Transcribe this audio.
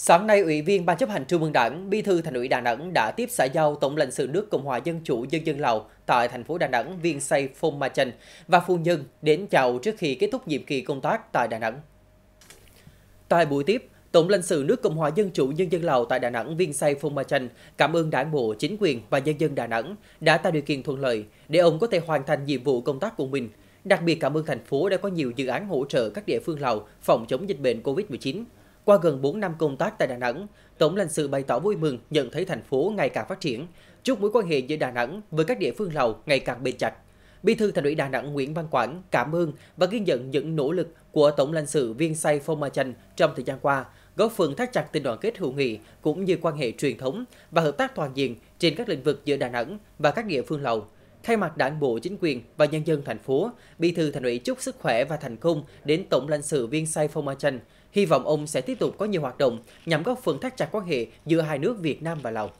Sáng nay, Ủy viên Ban chấp hành Trung ương Đảng, Bí thư Thành ủy Đà Nẵng đã tiếp xã giao Tổng lãnh sự nước Cộng hòa Dân chủ Nhân dân Lào tại thành phố Đà Nẵng Viên Say Phong Ma Chanh và phu nhân đến chào trước khi kết thúc nhiệm kỳ công tác tại Đà Nẵng. Tại buổi tiếp, Tổng lãnh sự nước Cộng hòa Dân chủ Nhân dân Lào tại Đà Nẵng Viên Say Phong Ma Chanh cảm ơn đảng bộ, chính quyền và nhân dân Đà Nẵng đã tạo điều kiện thuận lợi để ông có thể hoàn thành nhiệm vụ công tác của mình. Đặc biệt cảm ơn thành phố đã có nhiều dự án hỗ trợ các địa phương Lào phòng chống dịch bệnh COVID-19 qua gần 4 năm công tác tại Đà Nẵng, Tổng lãnh sự bày tỏ vui mừng nhận thấy thành phố ngày càng phát triển, chúc mối quan hệ giữa Đà Nẵng với các địa phương Lào ngày càng bền chặt. Bí thư Thành ủy Đà Nẵng Nguyễn Văn Quảng cảm ơn và ghi nhận những nỗ lực của Tổng lãnh sự Viên Say Phong Ma Chanh trong thời gian qua, góp phần thắt chặt tình đoàn kết hữu nghị cũng như quan hệ truyền thống và hợp tác toàn diện trên các lĩnh vực giữa Đà Nẵng và các địa phương Lào. Thay mặt Đảng bộ, chính quyền và nhân dân thành phố, Bí thư Thành ủy chúc sức khỏe và thành công đến Tổng lãnh sự Viên Say Phong Ma Chanh Hy vọng ông sẽ tiếp tục có nhiều hoạt động nhằm góp phần thắt chặt quan hệ giữa hai nước Việt Nam và Lào.